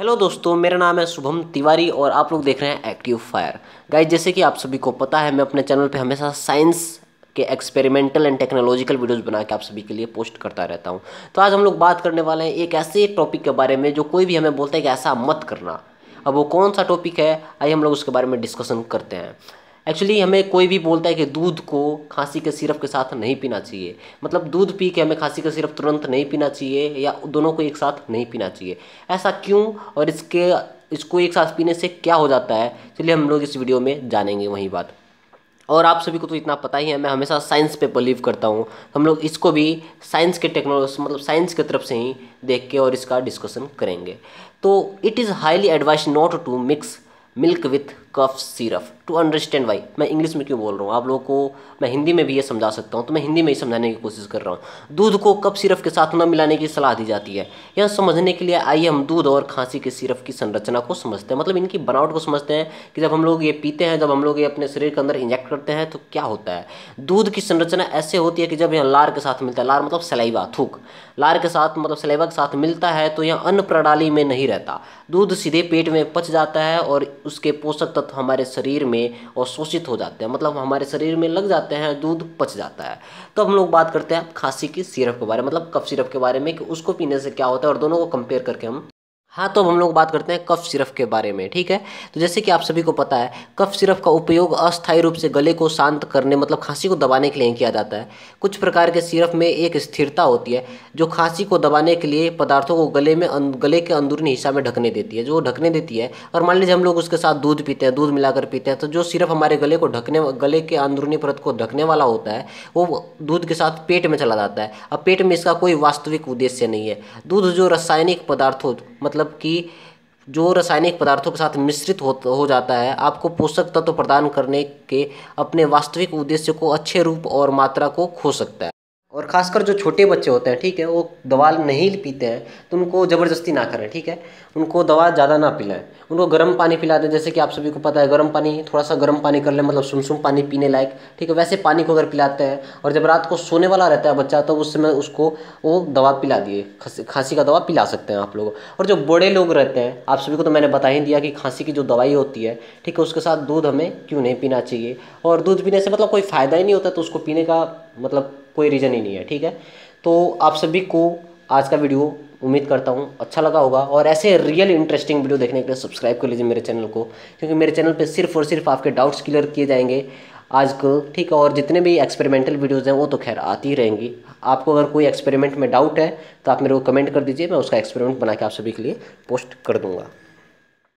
hello दोस्तों मेरा नाम है शुभम तिवारी और आप लोग देख रहे हैं एक्टिव फायर गाइस जैसे कि आप सभी को पता है मैं अपने चैनल पे हमेशा साइंस के एक्सपेरिमेंटल एंड टेक्नोलॉजिकल वीडियोस बना के आप सभी के लिए पोस्ट करता रहता हूँ तो आज हम लोग बात करने वाले हैं एक ऐसे टॉपिक के बारे में जो कोई भी हमें बोलता है कि ऐसा मत करना अब वो कौन सा टॉपिक है आइए हम लोग उसके बारे में डिस्कशन करते हैं एक्चुअली हमें कोई भी बोलता है कि दूध को खांसी के सिरप के साथ नहीं पीना चाहिए मतलब दूध पी के हमें खांसी का सिरप तुरंत नहीं पीना चाहिए या दोनों को एक साथ नहीं पीना चाहिए ऐसा क्यों और इसके इसको एक साथ पीने से क्या हो जाता है चलिए हम लोग इस वीडियो में जानेंगे वही बात और आप सभी को तो इतना पता ही है मैं हमेशा साइंस पे बिलीव करता हूँ हम लोग इसको भी साइंस के टेक्नोलॉजी मतलब साइंस की तरफ से ही देख के और इसका डिस्कशन करेंगे तो it is highly advise not to mix milk with cough syrup to understand why मैं इंग्लिश में क्यों बोल रहा हूँ आप लोगों को मैं हिंदी में भी ये समझा सकता हूँ तो मैं हिंदी में ही समझाने की कोशिश कर रहा हूँ दूध को कफ सिरप के साथ न मिलाने की सलाह दी जाती है यह समझने के लिए आइए हम दूध और खांसी के सिरप की संरचना को समझते हैं मतलब इनकी बनावट को समझते हैं कि जब हम लोग ये पीते हैं जब हम लोग ये अपने शरीर के अंदर इंजेक्ट करते हैं तो क्या होता है दूध की संरचना ऐसे होती है कि जब यह लार के साथ मिलता है लार मतलब सलाइवा थूक लार के साथ मतलब सलाइवा के साथ मिलता है तो यह अन्न प्रणाली में नहीं रहता दूध सीधे पेट में पच जाता है और उसके पोषक तत्व हमारे शरीर में अवशोषित हो जाते हैं मतलब हमारे शरीर में लग जाते हैं दूध पच जाता है तो हम लोग बात करते हैं खांसी की सिरप के बारे में मतलब कफ सिरप के बारे में कि उसको पीने से क्या होता है और दोनों को कंपेयर करके हम हाँ तो अब हम लोग बात करते हैं कफ सिरप के बारे में ठीक है तो जैसे कि आप सभी को पता है कफ सिरप का उपयोग अस्थायी रूप से गले को शांत करने मतलब खांसी को दबाने के लिए किया जाता है कुछ प्रकार के सिरप में एक स्थिरता होती है जो खांसी को दबाने के लिए पदार्थों को गले में अं-, गले के अंदरूनी हिस्सा में ढकने देती है जो ढकने देती है और मान लीजिए हम लोग उसके साथ दूध पीते हैं दूध मिलाकर पीते हैं तो जो सिरप हमारे गले को ढकने गले के अंदरूनी परत को ढकने वाला होता है वो दूध के साथ पेट में चला जाता है अब पेट में इसका कोई वास्तविक उद्देश्य नहीं है दूध जो रासायनिक पदार्थों मतलब मतलब कि जो रासायनिक पदार्थों के साथ मिश्रित हो हो जाता है आपको पोषक तत्व प्रदान करने के अपने वास्तविक उद्देश्य को अच्छे रूप और मात्रा को खो सकता है और ख़ासकर जो छोटे बच्चे होते हैं ठीक है वो दवा नहीं पीते हैं तो उनको ज़बरदस्ती ना करें ठीक है उनको दवा ज़्यादा ना पिलाएं उनको गर्म पानी पिला दें जैसे कि आप सभी को पता है गर्म पानी थोड़ा सा गर्म पानी कर लें मतलब सुमसुम पानी पीने लायक ठीक है वैसे पानी को अगर पिलाते हैं और जब रात को सोने वाला रहता है बच्चा तो उस समय उसको वो दवा पिला दिए खांसी का दवा पिला सकते हैं आप लोग और जो बड़े लोग रहते हैं आप सभी को तो मैंने बता ही दिया कि खांसी की जो दवाई होती है ठीक है उसके साथ दूध हमें क्यों नहीं पीना चाहिए और दूध पीने से मतलब कोई फ़ायदा ही नहीं होता तो उसको पीने का मतलब कोई रीज़न ही नहीं है ठीक है तो आप सभी को आज का वीडियो उम्मीद करता हूँ अच्छा लगा होगा और ऐसे रियल इंटरेस्टिंग वीडियो देखने के लिए सब्सक्राइब कर लीजिए मेरे चैनल को क्योंकि मेरे चैनल पर सिर्फ और सिर्फ आपके डाउट्स क्लियर किए जाएंगे आज को ठीक है और जितने भी एक्सपेरिमेंटल वीडियोज़ हैं वो तो खैर आती ही रहेंगी आपको अगर कोई एक्सपेरिमेंट में डाउट है तो आप मेरे को कमेंट कर दीजिए मैं उसका एक्सपेरिमेंट बना के आप सभी के लिए पोस्ट कर दूँगा